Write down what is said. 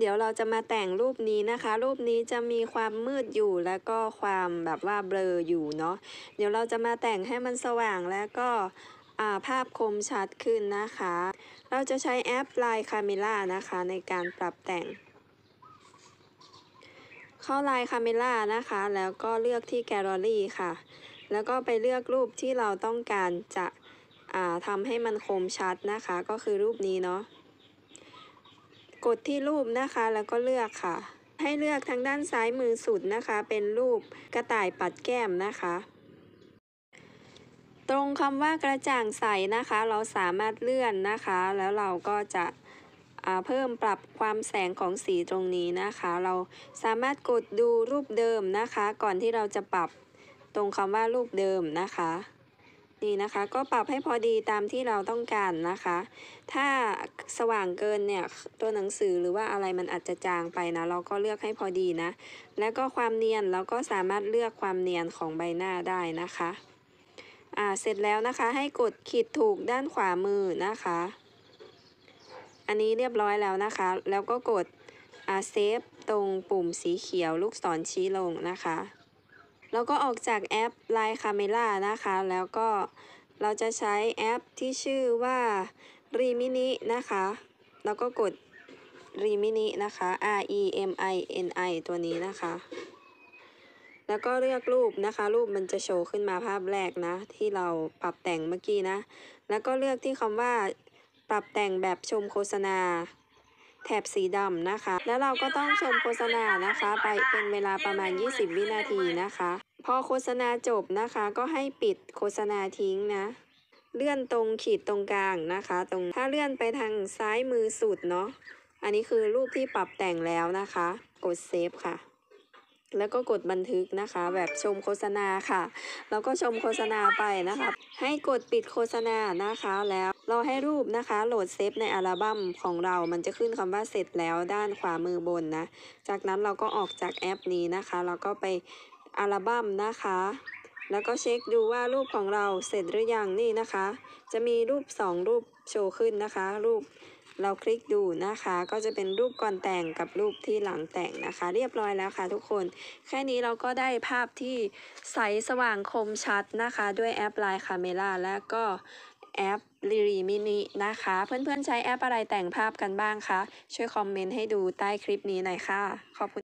เดี๋ยวเราจะมาแต่งรูปนี้นะคะ รูปนี้จะมีความมืดอยู่แล้วก็ความแบบว่าเบลออยู่เนาะ เดี๋ยวเราจะมาแต่งให้มันสว่างแล้วก็ภาพคมชัดขึ้นนะคะ เราจะใช้แอปไลน์คาเมล่านะคะ ในการปรับแต่ง เข้าไลน์คาเมล่านะคะ แล้วก็เลือกที่แกลเลอรี่ค่ะ แล้วก็ไปเลือกรูปที่เราต้องการจะทำให้มันคมชัดนะคะ ก็คือรูปนี้เนาะกดที่รูปนะคะ แล้วก็เลือกค่ะ ให้เลือกทางด้านซ้ายมือสุดนะคะ เป็นรูปกระต่ายปัดแก้มนะคะ ตรงคำว่ากระจ่างใสนะคะ เราสามารถเลื่อนนะคะ แล้วเราก็จะเพิ่มปรับความแสงของสีตรงนี้นะคะ เราสามารถกดดูรูปเดิมนะคะ ก่อนที่เราจะปรับตรงคำว่ารูปเดิมนะคะนี่นะคะ ก็ปรับให้พอดีตามที่เราต้องการนะคะ ถ้าสว่างเกินเนี่ยตัวหนังสือหรือว่าอะไรมันอาจจะจางไปนะเราก็เลือกให้พอดีนะ แล้วก็ความเนียนเราก็สามารถเลือกความเนียนของใบหน้าได้นะคะอ่าเสร็จแล้วนะคะให้กดขีดถูกด้านขวามือนะคะ อันนี้เรียบร้อยแล้วนะคะ แล้วก็กดอ่าเซฟตรงปุ่มสีเขียวลูกศรชี้ลงนะคะ แล้วก็ออกจากแอป Line Camera นะคะ แล้วก็เราจะใช้แอป ที่ชื่อว่ารีมินินะคะ แล้วก็กดรีมินินะคะ R E M I N I ตัวนี้นะคะ แล้วก็เลือกรูปนะคะ รูปมันจะโชว์ขึ้นมาภาพแรกนะ ที่เราปรับแต่งเมื่อกี้นะ แล้วก็เลือกที่คำว่า ปรับแต่งแบบชมโฆษณา แถบสีดำนะคะ แล้วเราก็ต้องชมโฆษณานะคะ ไปเป็นเวลาประมาณ 20 วินาทีนะคะ พอโฆษณาจบนะคะ ก็ให้ปิดโฆษณาทิ้งนะเลื่อนตรงขีดตรงกลางนะคะตรงถ้าเลื่อนไปทางซ้ายมือสุดเนาะอันนี้คือรูปที่ปรับแต่งแล้วนะคะ กดเซฟค่ะแล้วก็กดบันทึกนะคะ แบบชมโฆษณาค่ะแล้วก็ชมโฆษณาไปนะคะ ให้กดปิดโฆษณานะคะแล้วเราให้รูปนะคะโหลดเซฟในอัลบั้มของเรา มันจะขึ้นคำว่าเสร็จแล้วด้านขวามือบนนะจากนั้นเราก็ออกจากแอปนี้นะคะแล้วก็ไปอัลบั้มนะคะแล้วก็เช็คดูว่ารูปของเราเสร็จหรือยังนี่นะคะ จะมีรูป 2 รูปโชว์ขึ้นนะคะ รูปเราคลิกดูนะคะ ก็จะเป็นรูปก่อนแต่งกับรูปที่หลังแต่งนะคะ เรียบร้อยแล้วค่ะ ทุกคนแค่นี้เราก็ได้ภาพที่ใสสว่างคมชัดนะคะ ด้วยแอปไลน์คาเมล่าและก็แอปลีรีมินินะคะเพื่อนๆใช้แอปอะไรแต่งภาพกันบ้างคะช่วยคอมเมนต์ให้ดูใต้คลิปนี้หน่อยค่ะ ขอบคุณ